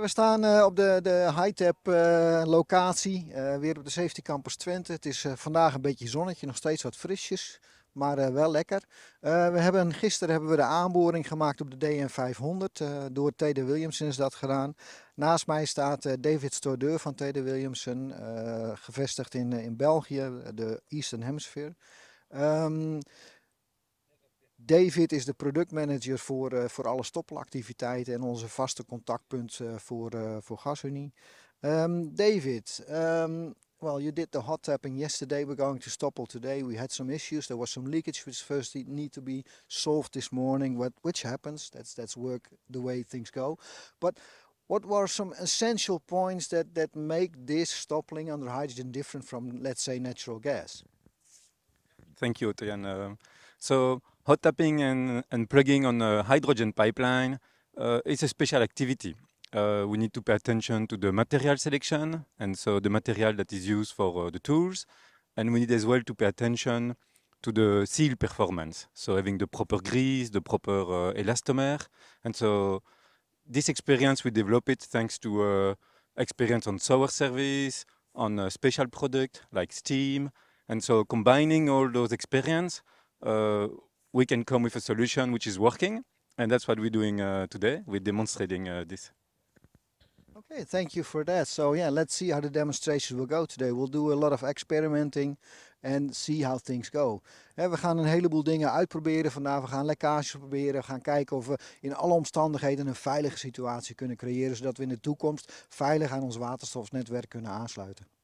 We staan eh, op de, de high-tap eh, locatie, eh, weer op de Safety Campus Twente. Het is vandaag een beetje zonnetje, nog steeds wat frisjes, maar wel lekker. we hebben, gisteren hebben we de aanboring gemaakt op de DN500, door Tede Williamson is dat gedaan. Naast mij staat David Stordeur van Tede Williamson, gevestigd in, in België, de Eastern Hemisphere. Ehm, David is de productmanager voor, uh, voor alle stoppelactiviteiten en onze vaste contactpunt uh, voor, uh, voor GasUnie. Um, David, um, well, you did the hot tapping yesterday. We're going to stopple today. We had some issues. There was some leakage which first need to be solved this morning, what, which happens. That's, that's work the way things go. But what were some essential points that, that make this stoppling under hydrogen different from, let's say, natural gas? Thank you, Otoyan. Um, so hot tapping and, and plugging on a hydrogen pipeline uh, is a special activity. Uh, we need to pay attention to the material selection, and so the material that is used for uh, the tools, and we need as well to pay attention to the seal performance. So having the proper grease, the proper uh, elastomer. And so this experience, we developed it thanks to uh, experience on sour service, on a special product like steam, And so combining all those experience, uh, we can come with a solution which is working. And that's what we're doing uh, today. We're demonstrating uh, this. Okay, thank you for that. So yeah, let's see how the demonstration will go today. We'll do a lot of experimenting and see how things go. we gaan een heleboel dingen uitproberen vandaag. We gaan lekkages proberen. We gaan kijken of we in alle omstandigheden een veilige situatie kunnen creëren. Zodat we in de toekomst veilig aan ons waterstofnetwerk kunnen aansluiten.